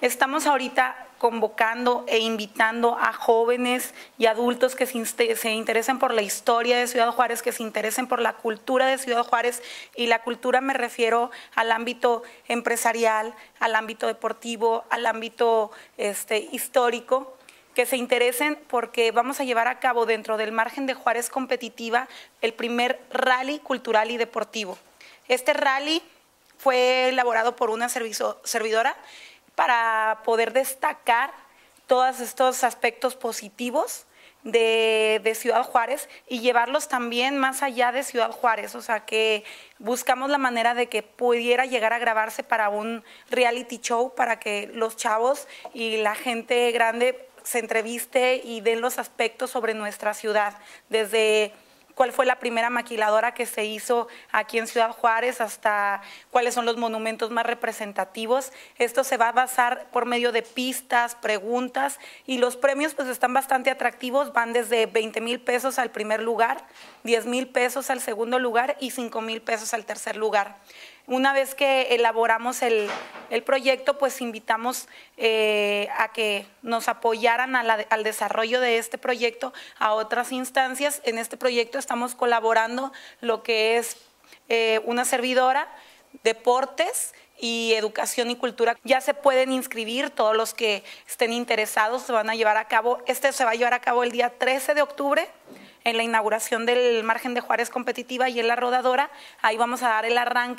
Estamos ahorita convocando e invitando a jóvenes y adultos que se, interesen por la historia de Ciudad Juárez, que se interesen por la cultura de Ciudad Juárez, y la cultura me refiero al ámbito empresarial, al ámbito deportivo, al ámbito este, histórico, que se interesen porque vamos a llevar a cabo dentro del margen de Juárez competitiva el primer rally cultural y deportivo. Este rally fue elaborado por una servidora para poder destacar todos estos aspectos positivos de, Ciudad Juárez y llevarlos también más allá de Ciudad Juárez. O sea, que buscamos la manera de que pudiera llegar a grabarse para un reality show, para que los chavos y la gente grande se entreviste y den los aspectos sobre nuestra ciudad, desde cuál fue la primera maquiladora que se hizo aquí en Ciudad Juárez, hasta cuáles son los monumentos más representativos. Esto se va a basar por medio de pistas, preguntas y los premios pues están bastante atractivos, van desde 20 mil pesos al primer lugar, 10 mil pesos al segundo lugar y 5 mil pesos al tercer lugar. Una vez que elaboramos el, proyecto, pues invitamos eh, a que nos apoyaran al desarrollo de este proyecto a otras instancias. En este proyecto estamos colaborando lo que es eh, una servidora, deportes y educación y cultura. Ya se pueden inscribir todos los que estén interesados, se van a llevar a cabo, este se va a llevar a cabo el día 13 de octubre en la inauguración del margen de Juárez competitiva y en la rodadora. Ahí vamos a dar el arranque.